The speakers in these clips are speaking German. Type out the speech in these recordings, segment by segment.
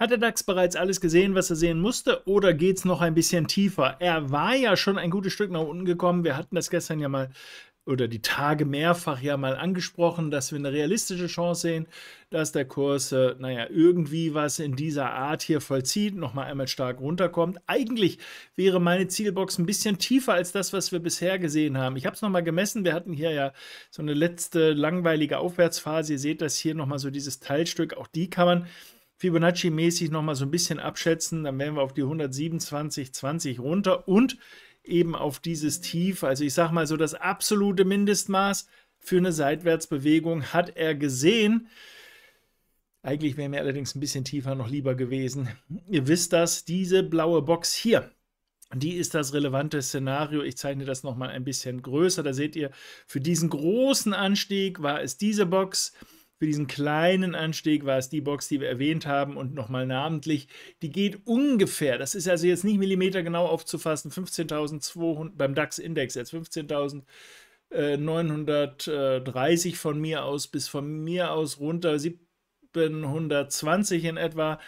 Hat der DAX bereits alles gesehen, was er sehen musste, oder geht es noch ein bisschen tiefer? Er war ja schon ein gutes Stück nach unten gekommen. Wir hatten das gestern ja mal oder die Tage mehrfach ja mal angesprochen, dass wir eine realistische Chance sehen, dass der Kurs, äh, naja, irgendwie was in dieser Art hier vollzieht, nochmal einmal stark runterkommt. Eigentlich wäre meine Zielbox ein bisschen tiefer als das, was wir bisher gesehen haben. Ich habe es nochmal gemessen. Wir hatten hier ja so eine letzte langweilige Aufwärtsphase. Ihr seht das hier nochmal so dieses Teilstück. Auch die kann man Fibonacci-mäßig nochmal so ein bisschen abschätzen, dann wären wir auf die 127,20 runter und eben auf dieses Tief. Also ich sage mal so, das absolute Mindestmaß für eine Seitwärtsbewegung hat er gesehen. Eigentlich wäre mir allerdings ein bisschen tiefer noch lieber gewesen. Ihr wisst das, diese blaue Box hier, die ist das relevante Szenario. Ich zeichne das nochmal ein bisschen größer. Da seht ihr, für diesen großen Anstieg war es diese Box. Für diesen kleinen Anstieg war es die Box, die wir erwähnt haben und nochmal namentlich. Die geht ungefähr, das ist also jetzt nicht millimetergenau aufzufassen, 15.200 beim DAX-Index jetzt 15.000. 930 von mir aus bis von mir aus runter 720 in etwa.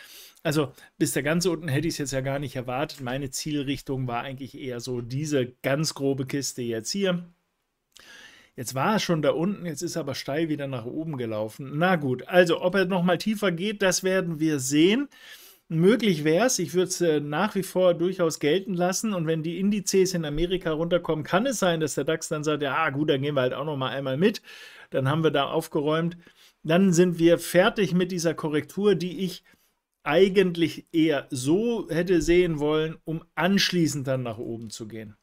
Also bis der ganze unten hätte ich es jetzt ja gar nicht erwartet. Meine Zielrichtung war eigentlich eher so diese ganz grobe Kiste jetzt hier. Jetzt war er schon da unten, jetzt ist er aber steil wieder nach oben gelaufen. Na gut, also ob er nochmal tiefer geht, das werden wir sehen. Möglich wäre es, ich würde es äh, nach wie vor durchaus gelten lassen. Und wenn die Indizes in Amerika runterkommen, kann es sein, dass der DAX dann sagt: Ja, gut, dann gehen wir halt auch nochmal einmal mit. Dann haben wir da aufgeräumt. Dann sind wir fertig mit dieser Korrektur, die ich eigentlich eher so hätte sehen wollen, um anschließend dann nach oben zu gehen.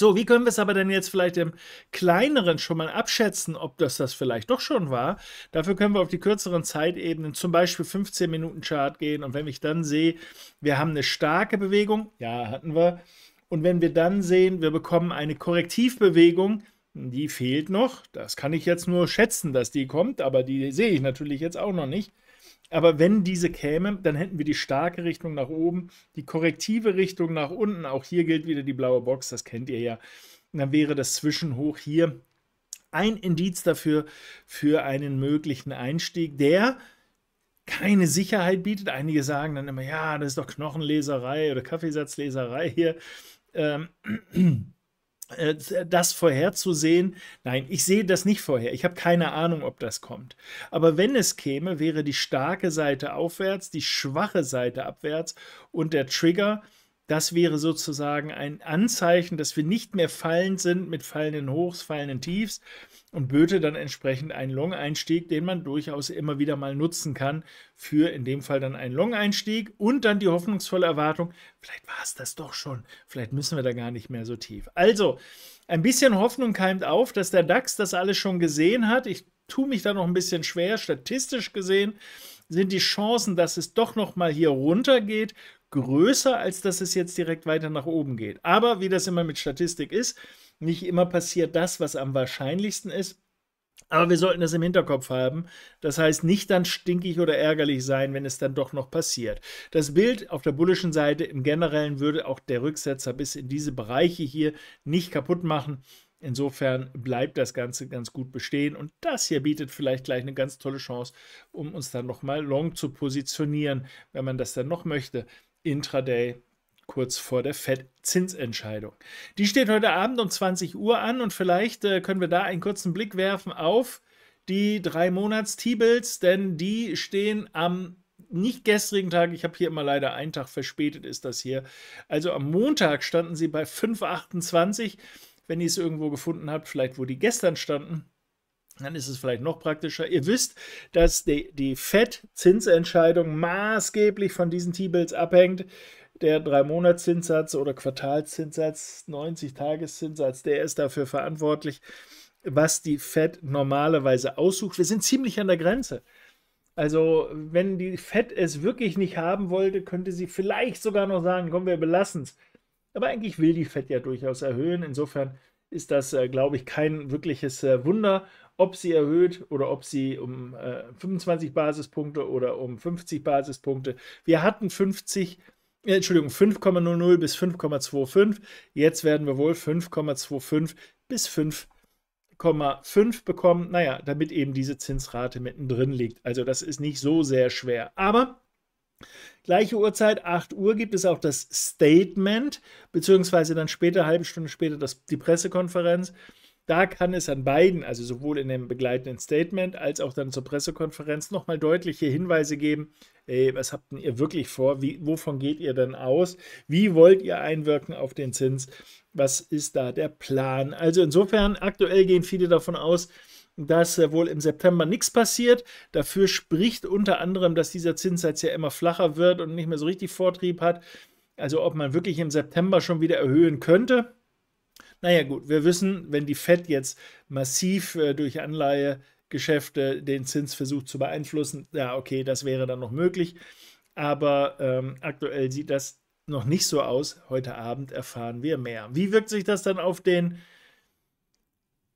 So, wie können wir es aber denn jetzt vielleicht im kleineren schon mal abschätzen, ob das das vielleicht doch schon war? Dafür können wir auf die kürzeren Zeitebenen, zum Beispiel 15 Minuten Chart gehen und wenn ich dann sehe, wir haben eine starke Bewegung, ja, hatten wir, und wenn wir dann sehen, wir bekommen eine Korrektivbewegung, die fehlt noch, das kann ich jetzt nur schätzen, dass die kommt, aber die sehe ich natürlich jetzt auch noch nicht. Aber wenn diese käme, dann hätten wir die starke Richtung nach oben, die korrektive Richtung nach unten. Auch hier gilt wieder die blaue Box, das kennt ihr ja. dann wäre das Zwischenhoch hier ein Indiz dafür, für einen möglichen Einstieg, der keine Sicherheit bietet. Einige sagen dann immer, ja, das ist doch Knochenleserei oder Kaffeesatzleserei hier. Ähm, äh, äh, das vorherzusehen, nein, ich sehe das nicht vorher. Ich habe keine Ahnung, ob das kommt. Aber wenn es käme, wäre die starke Seite aufwärts, die schwache Seite abwärts und der Trigger, das wäre sozusagen ein Anzeichen, dass wir nicht mehr fallend sind mit fallenden Hochs, fallenden Tiefs, und böte dann entsprechend einen Long-Einstieg, den man durchaus immer wieder mal nutzen kann für in dem Fall dann einen Long-Einstieg und dann die hoffnungsvolle Erwartung, vielleicht war es das doch schon, vielleicht müssen wir da gar nicht mehr so tief. Also, ein bisschen Hoffnung keimt auf, dass der DAX das alles schon gesehen hat. Ich tue mich da noch ein bisschen schwer, statistisch gesehen sind die Chancen, dass es doch noch mal hier geht, größer, als dass es jetzt direkt weiter nach oben geht. Aber wie das immer mit Statistik ist, nicht immer passiert das, was am wahrscheinlichsten ist. Aber wir sollten das im Hinterkopf haben. Das heißt, nicht dann stinkig oder ärgerlich sein, wenn es dann doch noch passiert. Das Bild auf der bullischen Seite im Generellen würde auch der Rücksetzer bis in diese Bereiche hier nicht kaputt machen. Insofern bleibt das Ganze ganz gut bestehen und das hier bietet vielleicht gleich eine ganz tolle Chance, um uns dann nochmal long zu positionieren, wenn man das dann noch möchte. Intraday kurz vor der FED-Zinsentscheidung. Die steht heute Abend um 20 Uhr an und vielleicht äh, können wir da einen kurzen Blick werfen auf die drei monats bills denn die stehen am nicht gestrigen Tag, ich habe hier immer leider einen Tag verspätet, ist das hier. Also am Montag standen sie bei 5,28. Wenn ihr es irgendwo gefunden habt, vielleicht wo die gestern standen, dann ist es vielleicht noch praktischer. Ihr wisst, dass die, die FED-Zinsentscheidung maßgeblich von diesen T-Bills abhängt der Drei-Monats-Zinssatz oder Quartalszinssatz, 90-Tages-Zinssatz, der ist dafür verantwortlich, was die Fed normalerweise aussucht. Wir sind ziemlich an der Grenze. Also, wenn die Fed es wirklich nicht haben wollte, könnte sie vielleicht sogar noch sagen, komm, wir belassen es. Aber eigentlich will die Fed ja durchaus erhöhen. Insofern ist das, äh, glaube ich, kein wirkliches äh, Wunder, ob sie erhöht oder ob sie um äh, 25 Basispunkte oder um 50 Basispunkte. Wir hatten 50 äh, Entschuldigung, 5,00 bis 5,25. Jetzt werden wir wohl 5,25 bis 5,5 bekommen. Naja, damit eben diese Zinsrate mittendrin liegt. Also das ist nicht so sehr schwer. Aber Gleiche Uhrzeit, 8 Uhr, gibt es auch das Statement, beziehungsweise dann später, halbe Stunde später, das, die Pressekonferenz da kann es an beiden, also sowohl in dem begleitenden Statement als auch dann zur Pressekonferenz, nochmal deutliche Hinweise geben, ey, was habt denn ihr wirklich vor, Wie, wovon geht ihr denn aus, wie wollt ihr einwirken auf den Zins, was ist da der Plan. Also insofern, aktuell gehen viele davon aus, dass äh, wohl im September nichts passiert. Dafür spricht unter anderem, dass dieser Zinssatz ja immer flacher wird und nicht mehr so richtig Vortrieb hat. Also ob man wirklich im September schon wieder erhöhen könnte, naja gut, wir wissen, wenn die Fed jetzt massiv äh, durch Anleihegeschäfte den Zins versucht zu beeinflussen, ja okay, das wäre dann noch möglich. Aber ähm, aktuell sieht das noch nicht so aus. Heute Abend erfahren wir mehr. Wie wirkt sich das dann auf den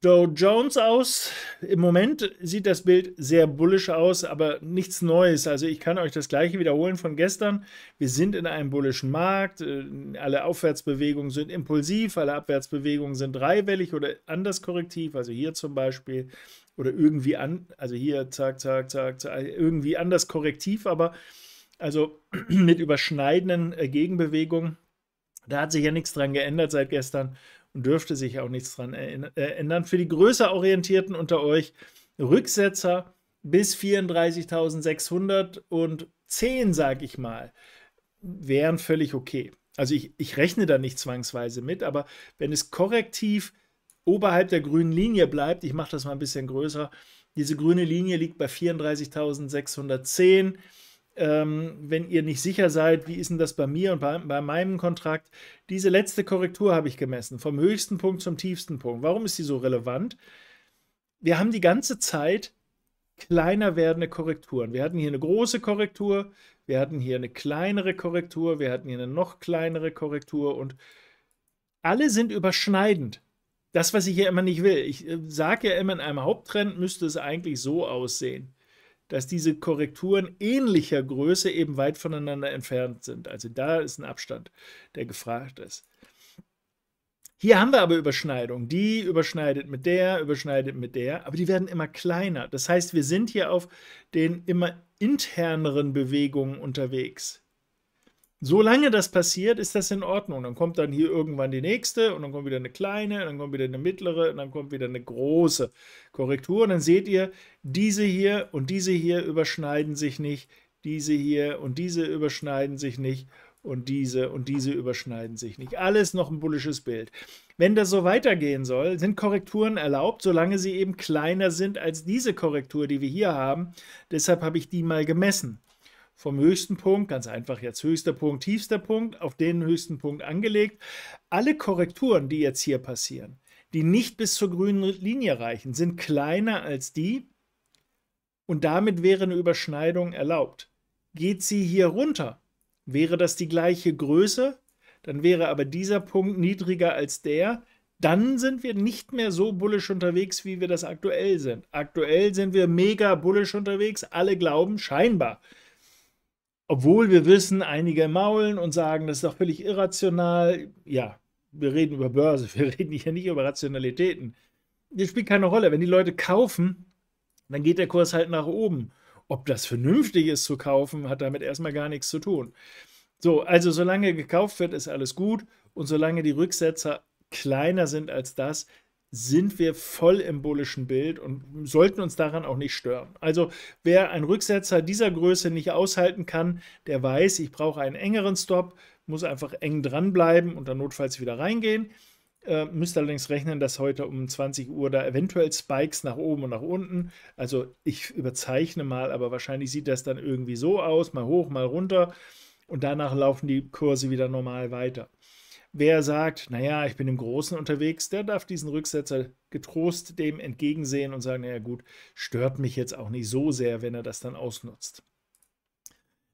Dow Jones aus. Im Moment sieht das Bild sehr bullisch aus, aber nichts Neues. Also ich kann euch das gleiche wiederholen von gestern. Wir sind in einem bullischen Markt. Äh, alle Aufwärtsbewegungen sind impulsiv, alle Abwärtsbewegungen sind dreiwellig oder anders korrektiv. Also hier zum Beispiel oder irgendwie an, also hier zack, zack, zack, zack irgendwie anders korrektiv, aber also mit überschneidenden äh, Gegenbewegungen. Da hat sich ja nichts dran geändert seit gestern und dürfte sich auch nichts dran äh, ändern. Für die größer orientierten unter euch Rücksetzer bis 34.610, sage ich mal, wären völlig okay. Also ich, ich rechne da nicht zwangsweise mit, aber wenn es korrektiv oberhalb der grünen Linie bleibt, ich mache das mal ein bisschen größer, diese grüne Linie liegt bei 34.610 ähm, wenn ihr nicht sicher seid, wie ist denn das bei mir und bei, bei meinem Kontrakt. Diese letzte Korrektur habe ich gemessen, vom höchsten Punkt zum tiefsten Punkt. Warum ist sie so relevant? Wir haben die ganze Zeit kleiner werdende Korrekturen. Wir hatten hier eine große Korrektur, wir hatten hier eine kleinere Korrektur, wir hatten hier eine noch kleinere Korrektur und alle sind überschneidend. Das, was ich hier immer nicht will. Ich äh, sage ja immer, in einem Haupttrend müsste es eigentlich so aussehen dass diese Korrekturen ähnlicher Größe eben weit voneinander entfernt sind. Also da ist ein Abstand, der gefragt ist. Hier haben wir aber Überschneidungen. Die überschneidet mit der, überschneidet mit der, aber die werden immer kleiner. Das heißt, wir sind hier auf den immer interneren Bewegungen unterwegs. Solange das passiert, ist das in Ordnung. Dann kommt dann hier irgendwann die nächste und dann kommt wieder eine kleine, dann kommt wieder eine mittlere und dann kommt wieder eine große Korrektur. Und dann seht ihr, diese hier und diese hier überschneiden sich nicht, diese hier und diese überschneiden sich nicht und diese und diese überschneiden sich nicht. Alles noch ein bullisches Bild. Wenn das so weitergehen soll, sind Korrekturen erlaubt, solange sie eben kleiner sind als diese Korrektur, die wir hier haben. Deshalb habe ich die mal gemessen vom höchsten Punkt, ganz einfach jetzt höchster Punkt, tiefster Punkt, auf den höchsten Punkt angelegt. Alle Korrekturen, die jetzt hier passieren, die nicht bis zur grünen Linie reichen, sind kleiner als die und damit wäre eine Überschneidung erlaubt. Geht sie hier runter, wäre das die gleiche Größe, dann wäre aber dieser Punkt niedriger als der, dann sind wir nicht mehr so bullisch unterwegs, wie wir das aktuell sind. Aktuell sind wir mega bullisch unterwegs. Alle glauben scheinbar, obwohl wir wissen, einige maulen und sagen, das ist doch völlig irrational. Ja, wir reden über Börse, wir reden hier nicht über Rationalitäten. Das spielt keine Rolle. Wenn die Leute kaufen, dann geht der Kurs halt nach oben. Ob das vernünftig ist zu kaufen, hat damit erstmal gar nichts zu tun. So, also solange gekauft wird, ist alles gut. Und solange die Rücksetzer kleiner sind als das, sind wir voll im bullischen Bild und sollten uns daran auch nicht stören. Also wer einen Rücksetzer dieser Größe nicht aushalten kann, der weiß, ich brauche einen engeren Stop, muss einfach eng dranbleiben und dann notfalls wieder reingehen. Äh, müsst allerdings rechnen, dass heute um 20 Uhr da eventuell Spikes nach oben und nach unten. Also ich überzeichne mal, aber wahrscheinlich sieht das dann irgendwie so aus, mal hoch, mal runter und danach laufen die Kurse wieder normal weiter. Wer sagt, naja, ich bin im Großen unterwegs, der darf diesen Rücksetzer getrost dem entgegensehen und sagen, naja gut, stört mich jetzt auch nicht so sehr, wenn er das dann ausnutzt.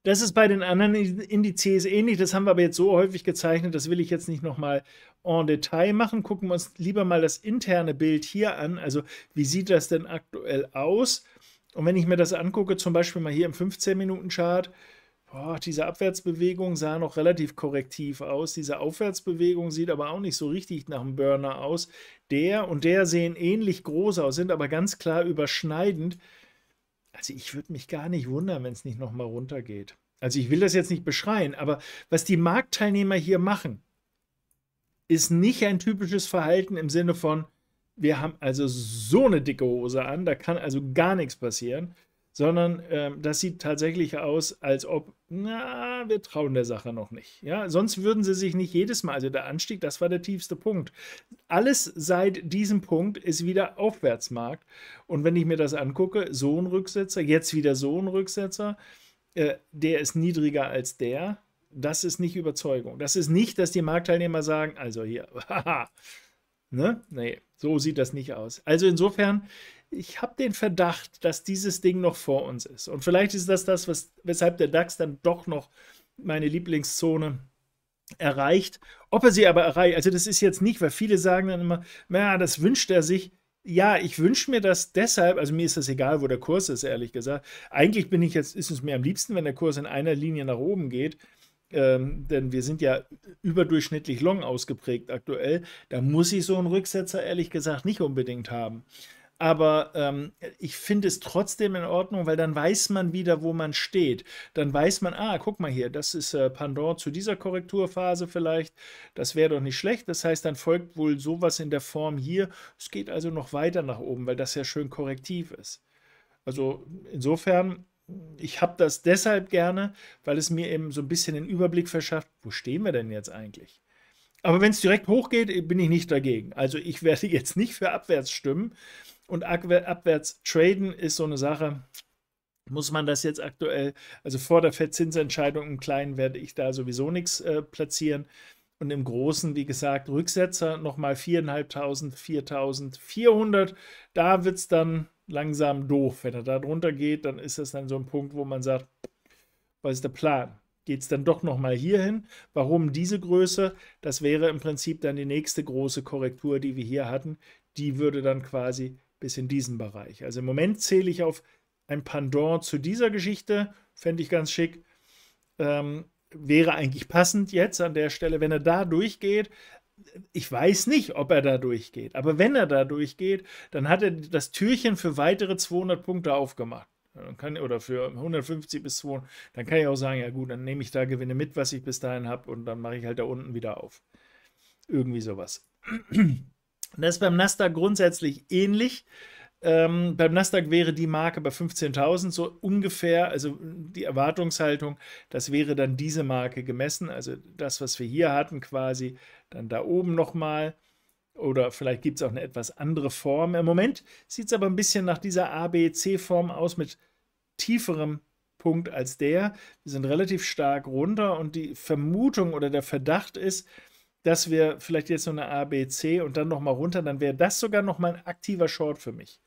Das ist bei den anderen Indizes ähnlich, das haben wir aber jetzt so häufig gezeichnet, das will ich jetzt nicht nochmal en Detail machen. Gucken wir uns lieber mal das interne Bild hier an, also wie sieht das denn aktuell aus? Und wenn ich mir das angucke, zum Beispiel mal hier im 15-Minuten-Chart, boah, diese Abwärtsbewegung sah noch relativ korrektiv aus. Diese Aufwärtsbewegung sieht aber auch nicht so richtig nach einem Burner aus. Der und der sehen ähnlich groß aus, sind aber ganz klar überschneidend. Also ich würde mich gar nicht wundern, wenn es nicht nochmal runtergeht. Also ich will das jetzt nicht beschreien, aber was die Marktteilnehmer hier machen, ist nicht ein typisches Verhalten im Sinne von, wir haben also so eine dicke Hose an, da kann also gar nichts passieren, sondern ähm, das sieht tatsächlich aus, als ob, na, wir trauen der Sache noch nicht. Ja, sonst würden sie sich nicht jedes Mal, also der Anstieg, das war der tiefste Punkt. Alles seit diesem Punkt ist wieder Aufwärtsmarkt. Und wenn ich mir das angucke, so ein Rücksetzer, jetzt wieder so ein Rücksetzer, äh, der ist niedriger als der, das ist nicht Überzeugung. Das ist nicht, dass die Marktteilnehmer sagen, also hier, haha, ne? Nee, so sieht das nicht aus. Also insofern, ich habe den Verdacht, dass dieses Ding noch vor uns ist. Und vielleicht ist das das, was, weshalb der DAX dann doch noch meine Lieblingszone erreicht. Ob er sie aber erreicht, also das ist jetzt nicht, weil viele sagen dann immer, naja, das wünscht er sich. Ja, ich wünsche mir das deshalb, also mir ist das egal, wo der Kurs ist, ehrlich gesagt. Eigentlich bin ich jetzt, ist es mir am liebsten, wenn der Kurs in einer Linie nach oben geht. Ähm, denn wir sind ja überdurchschnittlich long ausgeprägt aktuell. Da muss ich so einen Rücksetzer ehrlich gesagt nicht unbedingt haben aber ähm, ich finde es trotzdem in Ordnung, weil dann weiß man wieder, wo man steht. Dann weiß man, ah, guck mal hier, das ist äh, Pendant zu dieser Korrekturphase vielleicht. Das wäre doch nicht schlecht. Das heißt, dann folgt wohl sowas in der Form hier. Es geht also noch weiter nach oben, weil das ja schön korrektiv ist. Also insofern, ich habe das deshalb gerne, weil es mir eben so ein bisschen den Überblick verschafft, wo stehen wir denn jetzt eigentlich? Aber wenn es direkt hochgeht, bin ich nicht dagegen. Also ich werde jetzt nicht für abwärts stimmen. Und abwärts traden ist so eine Sache. Muss man das jetzt aktuell, also vor der Verzinsentscheidung im Kleinen werde ich da sowieso nichts äh, platzieren. Und im Großen, wie gesagt, Rücksetzer nochmal 4.500, 4.400. Da wird es dann langsam doof. Wenn er da drunter geht, dann ist das dann so ein Punkt, wo man sagt, was ist der Plan? Geht es dann doch nochmal hierhin? Warum diese Größe? Das wäre im Prinzip dann die nächste große Korrektur, die wir hier hatten. Die würde dann quasi bis in diesen Bereich. Also im Moment zähle ich auf ein Pendant zu dieser Geschichte, fände ich ganz schick. Ähm, wäre eigentlich passend jetzt an der Stelle, wenn er da durchgeht. Ich weiß nicht, ob er da durchgeht, aber wenn er da durchgeht, dann hat er das Türchen für weitere 200 Punkte aufgemacht. Kann, oder für 150 bis 200, dann kann ich auch sagen, ja gut, dann nehme ich da Gewinne mit, was ich bis dahin habe und dann mache ich halt da unten wieder auf. Irgendwie sowas. Das ist beim Nasdaq grundsätzlich ähnlich. Ähm, beim Nasdaq wäre die Marke bei 15.000 so ungefähr, also die Erwartungshaltung, das wäre dann diese Marke gemessen, also das, was wir hier hatten quasi, dann da oben nochmal. Oder vielleicht gibt es auch eine etwas andere Form. Im Moment sieht es aber ein bisschen nach dieser ABC-Form aus mit tieferem Punkt als der. Wir sind relativ stark runter und die Vermutung oder der Verdacht ist, dass wir vielleicht jetzt so eine ABC und dann nochmal runter, dann wäre das sogar nochmal ein aktiver Short für mich.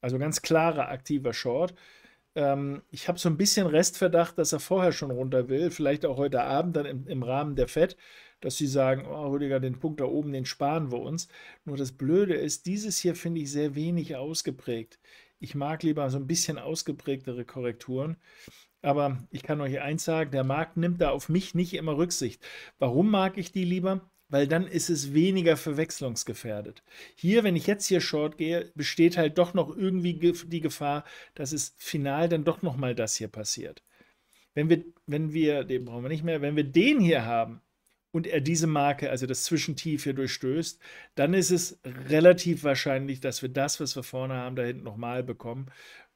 Also ganz klarer aktiver Short. Ähm, ich habe so ein bisschen Restverdacht, dass er vorher schon runter will, vielleicht auch heute Abend dann im, im Rahmen der FED, dass sie sagen, oh, Rüdiger, den Punkt da oben, den sparen wir uns. Nur das Blöde ist, dieses hier finde ich sehr wenig ausgeprägt. Ich mag lieber so ein bisschen ausgeprägtere Korrekturen. Aber ich kann euch eins sagen, der Markt nimmt da auf mich nicht immer Rücksicht. Warum mag ich die lieber? Weil dann ist es weniger verwechslungsgefährdet. Hier, wenn ich jetzt hier Short gehe, besteht halt doch noch irgendwie die Gefahr, dass es final dann doch nochmal das hier passiert. Wenn wir, wenn wir, den brauchen wir nicht mehr, wenn wir den hier haben, und er diese Marke, also das Zwischentief hier durchstößt, dann ist es relativ wahrscheinlich, dass wir das, was wir vorne haben, da hinten nochmal bekommen.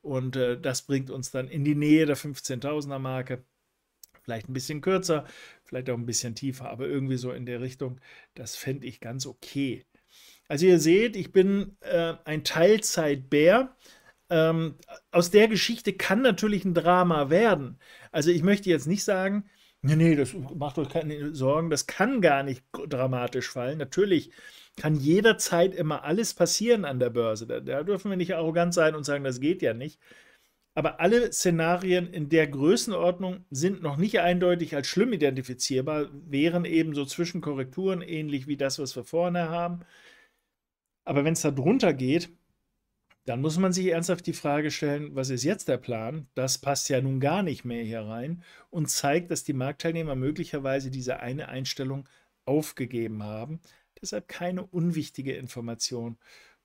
Und äh, das bringt uns dann in die Nähe der 15.000er Marke. Vielleicht ein bisschen kürzer, vielleicht auch ein bisschen tiefer, aber irgendwie so in der Richtung. Das fände ich ganz okay. Also ihr seht, ich bin äh, ein Teilzeitbär. Ähm, aus der Geschichte kann natürlich ein Drama werden. Also ich möchte jetzt nicht sagen, nee, nee, das macht euch keine Sorgen, das kann gar nicht dramatisch fallen. Natürlich kann jederzeit immer alles passieren an der Börse. Da, da dürfen wir nicht arrogant sein und sagen, das geht ja nicht. Aber alle Szenarien in der Größenordnung sind noch nicht eindeutig als schlimm identifizierbar, wären eben so Zwischenkorrekturen ähnlich wie das, was wir vorne haben. Aber wenn es da drunter geht, dann muss man sich ernsthaft die Frage stellen, was ist jetzt der Plan? Das passt ja nun gar nicht mehr hier rein und zeigt, dass die Marktteilnehmer möglicherweise diese eine Einstellung aufgegeben haben, Deshalb keine unwichtige Information.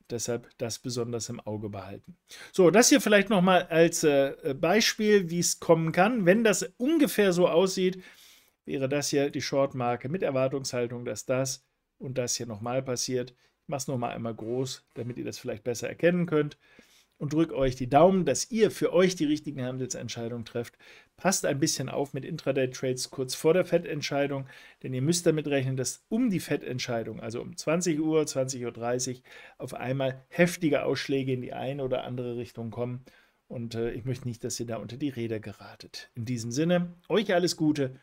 Deshalb das besonders im Auge behalten. So, das hier vielleicht nochmal als äh, Beispiel, wie es kommen kann. Wenn das ungefähr so aussieht, wäre das hier die Shortmarke mit Erwartungshaltung, dass das und das hier nochmal passiert. Ich mache es nochmal einmal groß, damit ihr das vielleicht besser erkennen könnt und drücke euch die Daumen, dass ihr für euch die richtigen Handelsentscheidungen trefft. Passt ein bisschen auf mit Intraday-Trades kurz vor der Fettentscheidung, denn ihr müsst damit rechnen, dass um die Fettentscheidung, also um 20 Uhr, 20.30 Uhr, auf einmal heftige Ausschläge in die eine oder andere Richtung kommen. Und äh, ich möchte nicht, dass ihr da unter die Räder geratet. In diesem Sinne, euch alles Gute